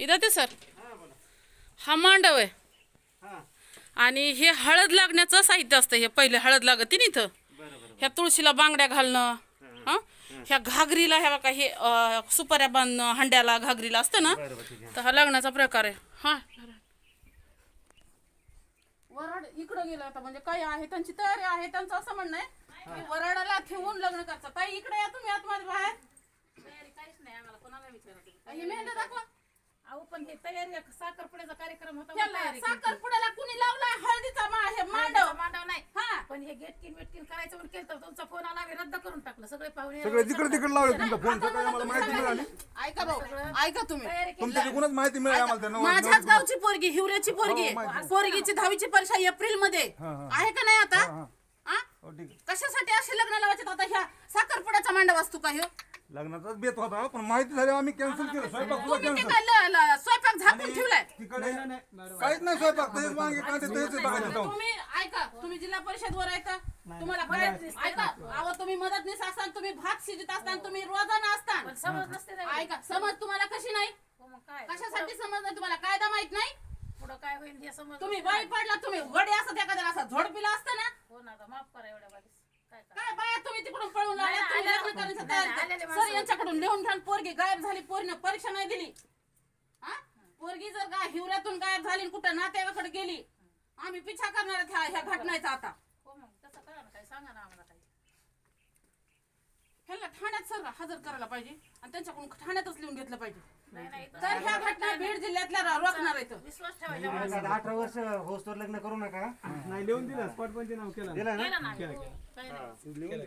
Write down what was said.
इथं ते सर हा मांडव आहे आणि हे हळद लागण्याचं साहित्य असतं हे पहिले हळद लागते ना इथं ह्या तुळशीला बांगड्या घालणं हां ह्या घागरीला ह्या बघा हे सुपाऱ्या बांधणं हंड्याला घागरीला असतं ना तर हा लागण्याचा प्रकार आहे हा वराड इकडं गेला होता म्हणजे काय आहे त्यांची तयारी आहे त्यांचं असं म्हणणं आहे की वराडाला ठेवून लग्न करतात काही इकडे या तुम्ही आत माझ्या बाहेर तयारी काहीच नाही आम्हाला कोणाला विचारत दाखवा अहो पण ते तयारी साखरपुड्याचा कार्यक्रम होता मग साखरपुड्याला कुणी लावलाय हळदीचा मा हे मांडव मांडव नाही हा पण हे गेटकिन वेटकिन करायचं म्हणून केलं तर तुमचा फोन आला आम्ही रद्द करून टाकलं सगळे पाहुणे सगळे जिकडे तिकडे लावले तुमचा फोन सकाळी आम्हाला माहिती मिळाली ऐका भाऊ ऐका तुम्ही तयारी केली तुमच्या तिकडूनच माहिती मिळाली आम्हाला त्या नऊ- माझ्याच गावची पोरगी हिवऱ्याची हो, हो, पोरगी आहे. पोरगीची दहावीची परीक्षा एप्रिल मध्ये आहे का नाही आता हो, आ? कशासाठी असे लग्न लावायचे आता ह्या साखरपुड्याचा मांडव असतो का ह्यो लग्नाचाच बेत होता पण माहिती झाली आम्ही कॅन्सल केलं स्वयंपाक सुद्धा तुम्ही कॅन्सल तुमच्याकडे नाही, नाही, काहीच नाही स्वयंपाक तेच वांगे कांदे तेच बघायला जाऊन तुम्ही ऐका तुम्ही जिल्हा परिषद वर ऐका तुम्हाला बऱ्याच ऐका अहो तुम्ही मदतनीस असता तुम्ही भात शिजत असता हो. तुम्ही रोजाना असता समज नसते ऐका समज तुम्हाला कशी नाही हो मग काय कशासाठी समज नाही तुम्हाला कायदा माहित नाही पुढं काय होईल हे समज तुम्ही बाई पडला तुम्ही वडे असत एखाद्याला असा झोडपिला असता ना हो ना आता माफ करा एवढ्या बाबीस काय काय बाया तुम्ही तिकडून पळून आल्या, तुम्ही आल्या- लग्न सर यांच्याकडून लिहून घ्या पोरगी गायब झाली पोरीनं परीक्षा नाही दिली पोरगी जर का हिवऱ्यातून काय झाली आणि कुठं नातेवाकडे गेली आम्ही पिछा करणार आहेत ह्या- ह्या घटनेचा आता हो काही सांगा ना आम्हाला काही ह्याला ठाण्यात सर हजर करायला पाहिजे आणि त्यांच्याकडून ठाण्यातच लिहून घेतलं पाहिजे तर ह्या घटना बीड जिल्ह्यातल्या रा- रोखणार आहेत विश्वास ठेवायचा माणसावर. अठरा वर्ष होस्तोर लग्न करू नका नाही लिहून दिलं स्पॉट पण नाव केलं दिलं नाही काही नाही.